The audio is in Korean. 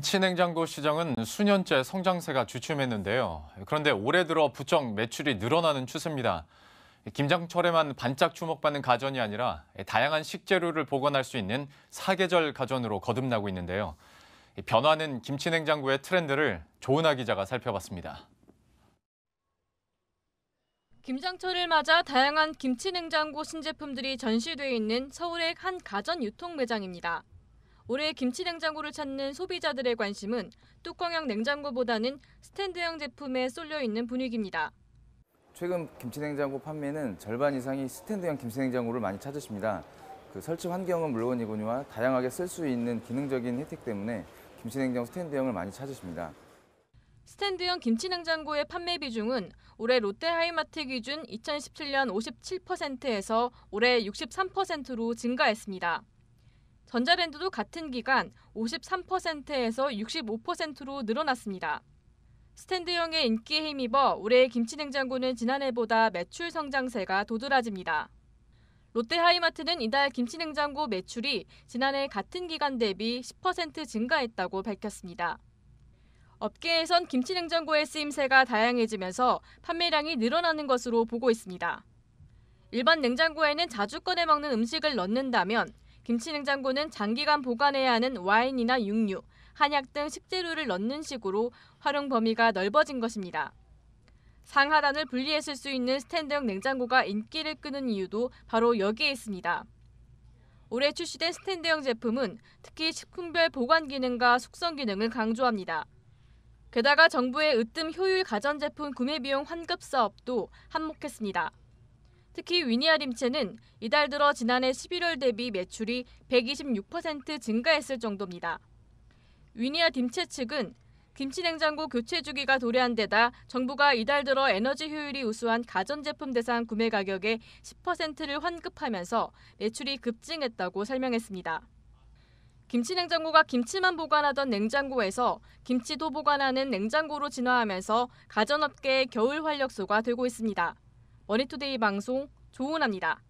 이치 냉장고 시장은 수년째 성장세가 주춤했는데요. 그런데 올해 들어 부쩍 매출이 늘어나는 추세입니다. 김장철에만 반짝 주목받는 가전이 아니라 다양한 식재료를 보관할 수 있는 사계절 가전으로 거듭나고 있는데요. 변화는 김치 냉장고의 트렌드를 조은아 기자가 살펴봤습니다. 김장철을 맞아 다양한 김치 냉장고 신제품들이 전시돼 있는 서울의 한 가전 유통 매장입니다. 올해 김치 냉장고를 찾는 소비자들의 관심은 뚜껑형 냉장고보다는 스탠드형 제품에 쏠려 있는 분위기입니다. 최근 김치 냉장고 판매는 절반 이상이 스탠드형 김치 냉장고를 많이 찾으십니다. 그 설치 환경은 물론이군요. 다양하게 쓸 수 있는 기능적인 혜택 때문에 김치 냉장 스탠드형을 많이 찾으십니다. 스탠드형 김치 냉장고의 판매 비중은 올해 롯데하이마트 기준 2017년 57%에서 올해 63%로 증가했습니다. 전자랜드도 같은 기간 53%에서 65%로 늘어났습니다. 스탠드형의 인기에 힘입어 올해의 김치냉장고는 지난해보다 매출 성장세가 도드라집니다. 롯데하이마트는 이달 김치냉장고 매출이 지난해 같은 기간 대비 10% 증가했다고 밝혔습니다. 업계에선 김치냉장고의 쓰임새가 다양해지면서 판매량이 늘어나는 것으로 보고 있습니다. 일반 냉장고에는 자주 꺼내 먹는 음식을 넣는다면 김치냉장고는 장기간 보관해야 하는 와인이나 육류, 한약 등 식재료를 넣는 식으로 활용 범위가 넓어진 것입니다. 상하단을 분리했을 수 있는 스탠드형 냉장고가 인기를 끄는 이유도 바로 여기에 있습니다. 올해 출시된 스탠드형 제품은 특히 식품별 보관 기능과 숙성 기능을 강조합니다. 게다가 정부의 으뜸 효율 가전제품 구매 비용 환급 사업도 한몫했습니다. 특히 위니아림체는 이달 들어 지난해 11월 대비 매출이 126% 증가했을 정도입니다. 위니아 림체 측은 김치냉장고 교체 주기가 도래한 데다 정부가 이달 들어 에너지 효율이 우수한 가전제품 대상 구매 가격의 10%를 환급하면서 매출이 급증했다고 설명했습니다. 김치냉장고가 김치만 보관하던 냉장고에서 김치도 보관하는 냉장고로 진화하면서 가전업계의 겨울 활력소가 되고 있습니다. 머니투데이 방송 조은합니다.